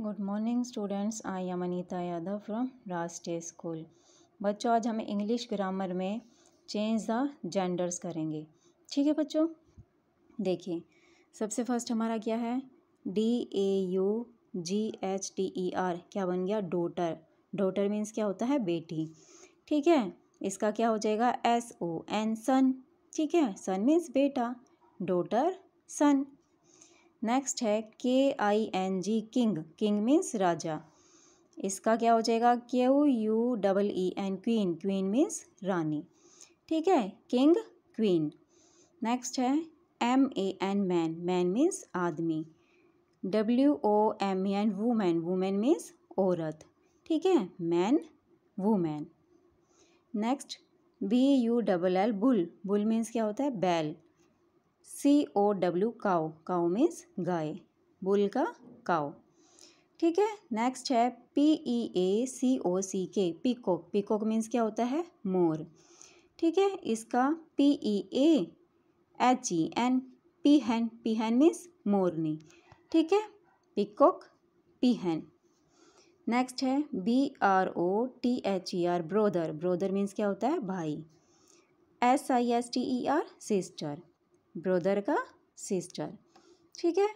good morning students I am Anita Yadav from Rashtriya school बच्चों आज हम इंग्लिश ग्रामर में चेंज द जेंडर्स करेंगे ठीक है बच्चों देखिए सबसे फर्स्ट हमारा क्या है D A U G H T E R क्या बन गया डोटर डोटर मीन्स क्या होता है बेटी ठीक है इसका क्या हो जाएगा एस ओ एन सन ठीक है सन मीन्स बेटा डोटर सन नेक्स्ट है K I N G king king means राजा इसका क्या हो जाएगा Q U double E N queen queen means रानी ठीक है किंग क्वीन नेक्स्ट है M A N man man means आदमी W O M N women women means औरत ठीक है man women next B U double L bull bull means क्या होता है बैल सी ओ डब्ल्यू काओ काओ मीन्स गाय बुल का काओ ठीक है नेक्स्ट है पी ई ए सी ओ सी के पीकॉक पीकॉक मीन्स क्या होता है मोर ठीक है इसका P E A H E N peahen peahen means मोरनी ठीक है पिकॉक पी हैन नेक्स्ट है B R O T H E R brother brother means क्या होता है भाई S I S T E R sister brother का sister ठीक है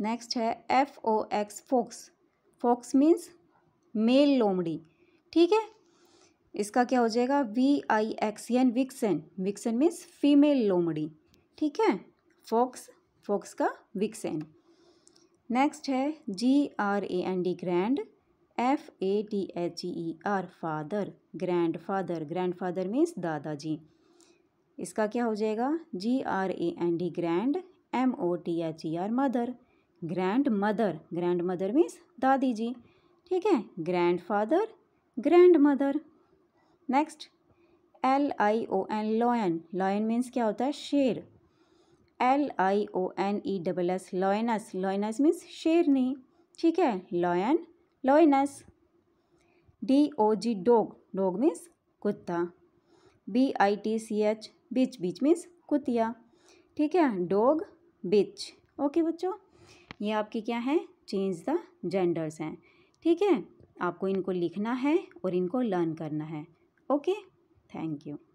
नेक्स्ट है F O X fox fox means male लोमड़ी ठीक है इसका क्या हो जाएगा V I X N vixen vixen means female लोमड़ी ठीक है फोक्स फोक्स का विक्सन नेक्स्ट है G R A N D grand F A T H E R father grandfather grandfather means दादाजी इसका क्या हो जाएगा G R A N D grand M O T H E R mother grandmother grandmother means दादी जी ठीक है grandfather grandmother next L I O N lion lion means क्या होता है शेर L I O N E double S lioness lioness means शेर नहीं ठीक है lion lioness D O G dog dog means कुत्ता B I T C H bitch bitch means कुतिया ठीक है डॉग बिच ओके बच्चों ये आपके क्या है चेंज द जेंडर्स हैं ठीक है आपको इनको लिखना है और इनको लर्न करना है ओके थैंक यू